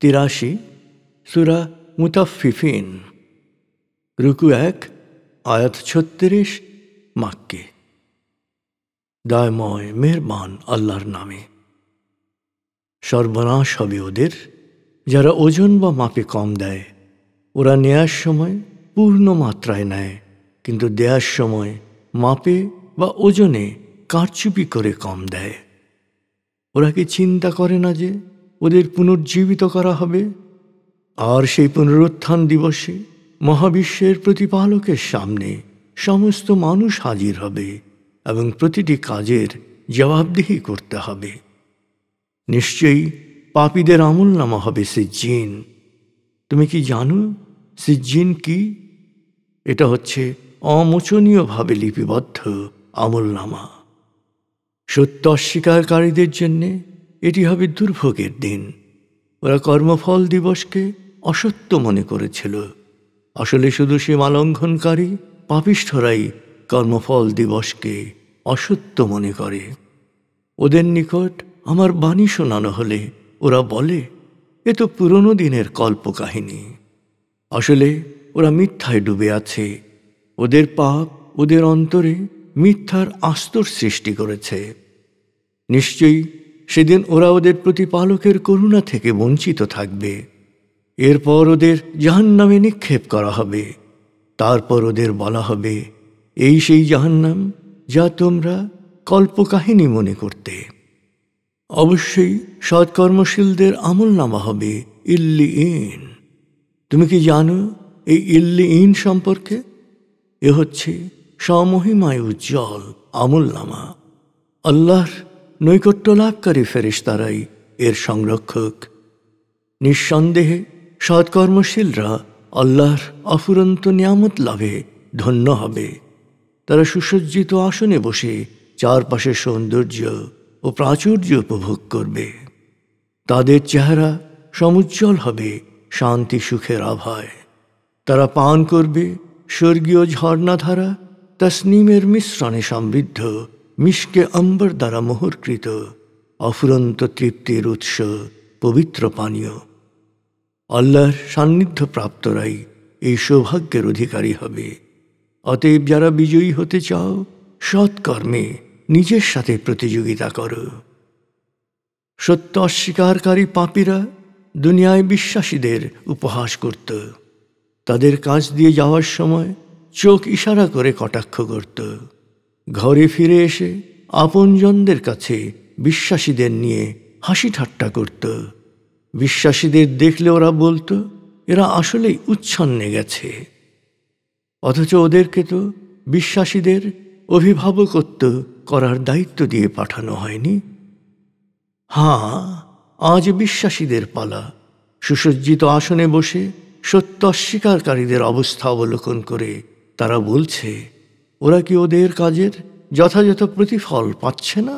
তিরাশি সুরা মুতাফিফিন রুকু এক আয়াত ছত্রিশ মাক্কে দায়ময় মেহরবান আল্লাহর নামে সর্বনাশ হবে ওদের যারা ওজন বা মাপে কম দেয় ওরা নেয়ার সময় পূর্ণ মাত্রায় নেয় কিন্তু দেয়ার সময় মাপে বা ওজনে কারচুপি করে কম দেয় ওরা কি চিন্তা করে না যে ওদের পুনর্জীবিত করা হবে আর সেই পুনরুত্থান দিবসে মহাবিশ্বের প্রতিপালকের সামনে সমস্ত মানুষ হাজির হবে এবং প্রতিটি কাজের জবাবদিহি করতে হবে নিশ্চয়ই পাপীদের আমল নামা হবে সিজ্জিন তুমি কি জানো সিজ্জিন কি এটা হচ্ছে অমোচনীয়ভাবে লিপিবদ্ধ আমল নামা সত্য অস্বীকারীদের জন্যে এটি হবে দুর্ভোগের দিন ওরা কর্মফল দিবসকে অসত্য মনে করেছিল আসলে শুধু সীমালঙ্ঘনকারী পাপিষ্ঠরাই কর্মফল দিবসকে অসত্য মনে করে ওদের নিকট আমার বাণী শোনানো হলে ওরা বলে এ তো পুরনো দিনের কল্পকাহিনী আসলে ওরা মিথ্যায় ডুবে আছে ওদের পাপ ওদের অন্তরে মিথ্যার আস্তর সৃষ্টি করেছে নিশ্চয়ই সেদিন ওরা ওদের প্রতিপালকের করুণা থেকে বঞ্চিত থাকবে এরপর ওদের জাহান্নামে নিক্ষেপ করা হবে তারপর ওদের বলা হবে এই সেই জাহান্নাম যা তোমরা কল্পকাহিনী মনে করতে অবশ্যই সৎকর্মশীলদের আমল নামা হবে ইল্লি ইন তুমি কি জানো এই ইল্লি ইন সম্পর্কে এ হচ্ছে সমহিমায় উজ্জ্বল আমল নামা আল্লাহর নৈকট্য লাভকারী ফেরিস্তারাই এর সংরক্ষক নিঃসন্দেহে সৎকর্মশীলরা আল্লাহর অফুরন্ত নিয়ামত লাভে ধন্য হবে তারা সুসজ্জিত আসনে বসে চারপাশের সৌন্দর্য ও প্রাচুর্য উপভোগ করবে তাদের চেহারা সমুজ্জ্বল হবে শান্তি সুখের আভায় তারা পান করবে স্বর্গীয় ঝর্ণাধারা তাসনিমের মিশ্রণে সমৃদ্ধ মিশকে অম্বর দ্বারা মোহরকৃত অফুরন্ত তৃপ্তির উৎস পবিত্র পানীয় আল্লাহর সান্নিধ্য প্রাপ্তরাই এই সৌভাগ্যের অধিকারী হবে অতএব যারা বিজয়ী হতে চাও সৎকর্মে নিজের সাথে প্রতিযোগিতা কর সত্য অস্বীকারী পাপীরা দুনিয়ায় বিশ্বাসীদের উপহাস করত তাদের কাজ দিয়ে যাওয়ার সময় চোখ ইশারা করে কটাক্ষ করত ঘরে ফিরে এসে আপনজনদের কাছে বিশ্বাসীদের নিয়ে হাসি ঠাট্টা করত বিশ্বাসীদের দেখলে ওরা বলতো এরা আসলেই উচ্ছন্নে গেছে অথচ ওদেরকে তো বিশ্বাসীদের অভিভাবকত্ব করার দায়িত্ব দিয়ে পাঠানো হয়নি হাঁ আজ বিশ্বাসীদের পালা সুসজ্জিত আসনে বসে সত্য অস্বীকারীদের অবস্থা অবলোকন করে তারা বলছে ওরা কি ওদের কাজের যথাযথ প্রতিফল পাচ্ছে না